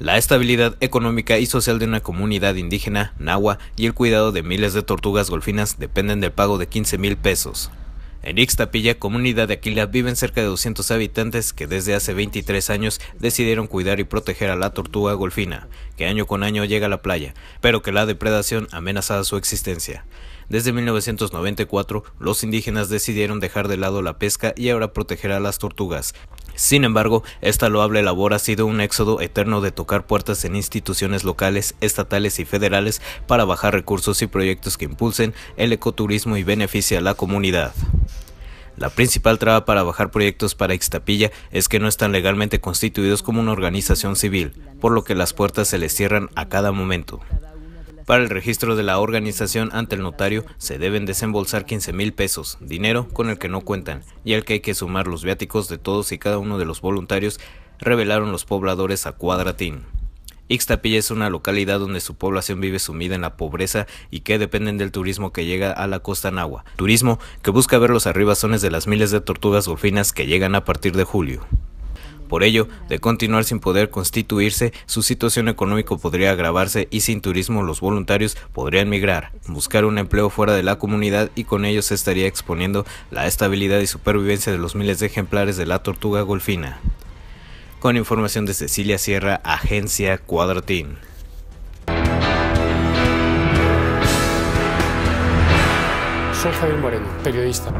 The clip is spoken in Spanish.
la estabilidad económica y social de una comunidad indígena, nahua, y el cuidado de miles de tortugas golfinas dependen del pago de 15 mil pesos. En Ixtapilla, comunidad de Aquila, viven cerca de 200 habitantes que desde hace 23 años decidieron cuidar y proteger a la tortuga golfina, que año con año llega a la playa, pero que la depredación amenazaba su existencia. Desde 1994, los indígenas decidieron dejar de lado la pesca y ahora proteger a las tortugas, sin embargo, esta loable labor ha sido un éxodo eterno de tocar puertas en instituciones locales, estatales y federales para bajar recursos y proyectos que impulsen el ecoturismo y beneficie a la comunidad. La principal traba para bajar proyectos para Ixtapilla es que no están legalmente constituidos como una organización civil, por lo que las puertas se les cierran a cada momento. Para el registro de la organización ante el notario se deben desembolsar 15 mil pesos, dinero con el que no cuentan y al que hay que sumar los viáticos de todos y cada uno de los voluntarios, revelaron los pobladores a Cuadratín. Ixtapilla es una localidad donde su población vive sumida en la pobreza y que dependen del turismo que llega a la costa nahua, turismo que busca ver los arribazones de las miles de tortugas golfinas que llegan a partir de julio. Por ello, de continuar sin poder constituirse, su situación económica podría agravarse y sin turismo los voluntarios podrían migrar, buscar un empleo fuera de la comunidad y con ello se estaría exponiendo la estabilidad y supervivencia de los miles de ejemplares de la tortuga golfina. Con información de Cecilia Sierra, Agencia Cuadratín. Soy Javier Moreno, periodista.